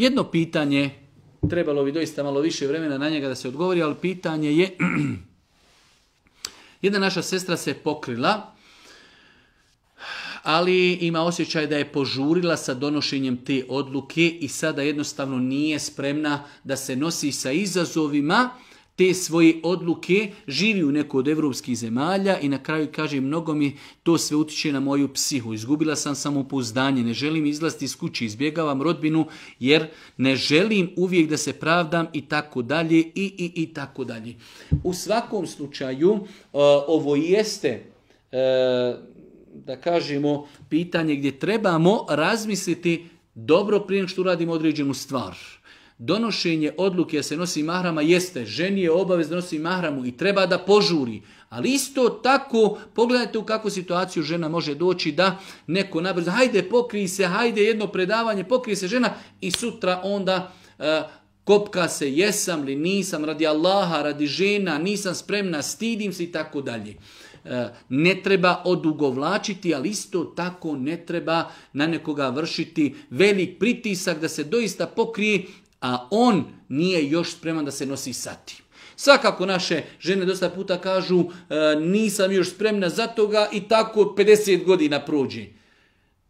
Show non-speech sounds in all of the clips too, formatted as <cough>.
Jedno pitanje, trebalo bi doista malo više vremena na njega da se odgovori, ali pitanje je, <clears throat> jedna naša sestra se pokrila, ali ima osjećaj da je požurila sa donošenjem te odluke i sada jednostavno nije spremna da se nosi sa izazovima, te svoje odluke, živi u neko od evropskih zemalja i na kraju kaže mnogo mi to sve utiče na moju psihu. Izgubila sam samopouzdanje, ne želim izlasti iz kuće, izbjegavam rodbinu jer ne želim uvijek da se pravdam i tako dalje i i i tako dalje. U svakom slučaju e, ovo jeste e, da kažemo pitanje gdje trebamo razmisliti dobro prije što uradimo određenu stvar donošenje odluke da se nosi mahrama jeste, ženi je obavez da nosi mahramu i treba da požuri. Ali isto tako, pogledajte u kakvu situaciju žena može doći da neko nabrza, hajde pokrij se, hajde jedno predavanje, pokrij se žena i sutra onda e, kopka se, jesam li, nisam, radi Allaha, radi žena, nisam spremna, stidim se i tako dalje. E, ne treba odugovlačiti, ali isto tako ne treba na nekoga vršiti velik pritisak da se doista pokrije a on nije još spreman da se nosi sa tim. Svakako naše žene dosta puta kažu e, nisam još spremna za toga i tako 50 godina prođe.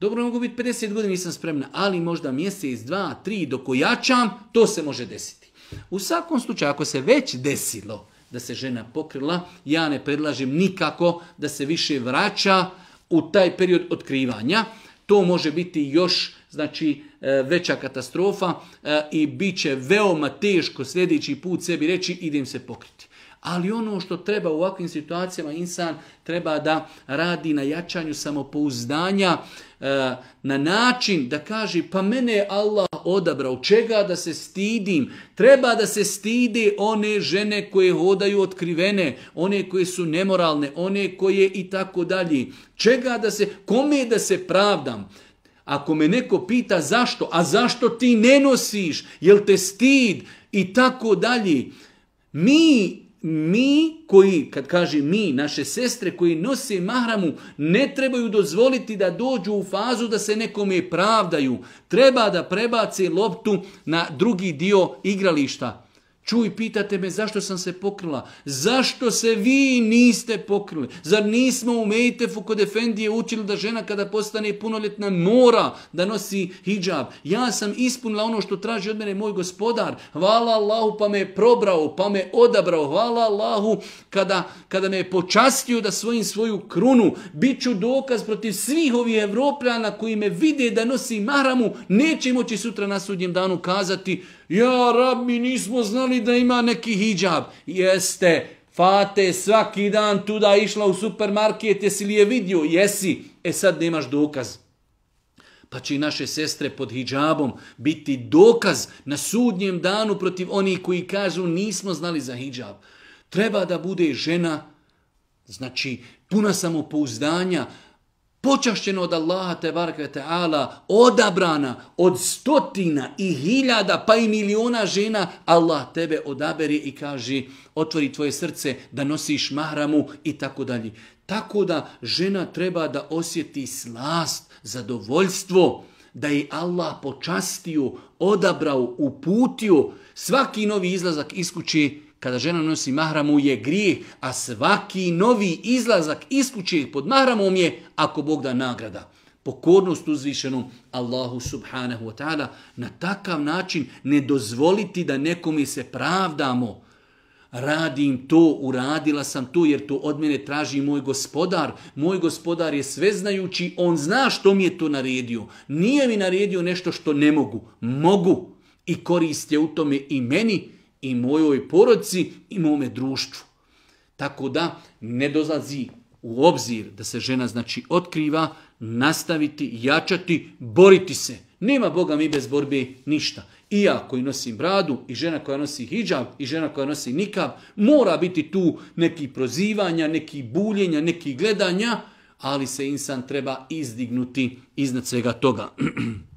Dobro, mogu biti 50 godina nisam spremna, ali možda mjesec, dva, tri, dok ojačam, to se može desiti. U svakom slučaju, ako se već desilo da se žena pokrila, ja ne predlažem nikako da se više vraća u taj period otkrivanja. To može biti još, znači, e, E, veća katastrofa e, i bit će veoma teško sljedeći put sebi reći idem se pokriti. Ali ono što treba u ovakvim situacijama insan treba da radi na jačanju samopouzdanja e, na način da kaže pa mene je Allah odabrao, čega da se stidim? Treba da se stide one žene koje hodaju otkrivene, one koje su nemoralne, one koje i tako dalje. Čega da se, kome da se pravdam? Kome da se pravdam? Ako me neko pita zašto, a zašto ti ne nosiš, jel te stid i tako dalje. Mi, mi koji, kad kaže mi, naše sestre koji nose mahramu, ne trebaju dozvoliti da dođu u fazu da se nekome pravdaju. Treba da prebace loptu na drugi dio igrališta. Čuj, pitate me zašto sam se pokrila. Zašto se vi niste pokrili? Zar nismo u Mejtefu kod Efendije učili da žena kada postane punoljetna mora da nosi hijab? Ja sam ispunila ono što traži od mene moj gospodar. Hvala Allahu pa me probrao, pa me odabrao. Hvala Allahu kada, kada me je počastio da svojim svoju krunu bit ću dokaz protiv svih ovih evropljana koji me vide da nosi mahramu. Neće moći sutra na sudnjem danu kazati Ja, rab, mi nismo znali da ima neki hijab. Jeste, Fate svaki dan tuda išla u supermarket, jesi li je vidio? Jesi. E sad nemaš dokaz. Pa će i naše sestre pod hijabom biti dokaz na sudnjem danu protiv onih koji kažu nismo znali za hijab. Treba da bude žena, znači puna samopouzdanja, počašćena od Allaha te barke te ala, odabrana od stotina i hiljada pa i miliona žena, Allah tebe odaberi i kaže otvori tvoje srce da nosiš mahramu i tako dalje. Tako da žena treba da osjeti slast, zadovoljstvo, da je Allah počastio, odabrao, uputio, svaki novi izlazak iskući iz kada žena nosi mahramu je grijeh, a svaki novi izlazak iskuće pod mahramom je, ako Bog da nagrada. Pokornost uzvišenom Allahu subhanahu wa ta'ala na takav način ne dozvoliti da nekome se pravdamo. Radim to, uradila sam to jer to od mene traži moj gospodar. Moj gospodar je sveznajući, on zna što mi je to naredio. Nije mi naredio nešto što ne mogu. Mogu i korist je u tome i meni i mojoj porodci i mome društvu. Tako da ne dozazi u obzir da se žena znači otkriva, nastaviti, jačati, boriti se. Nema Boga mi bez borbe ništa. I ja koji nosim bradu, i žena koja nosi hijab, i žena koja nosi nikav, mora biti tu neki prozivanja, neki buljenja, neki gledanja, ali se insan treba izdignuti iznad svega toga. <clears throat>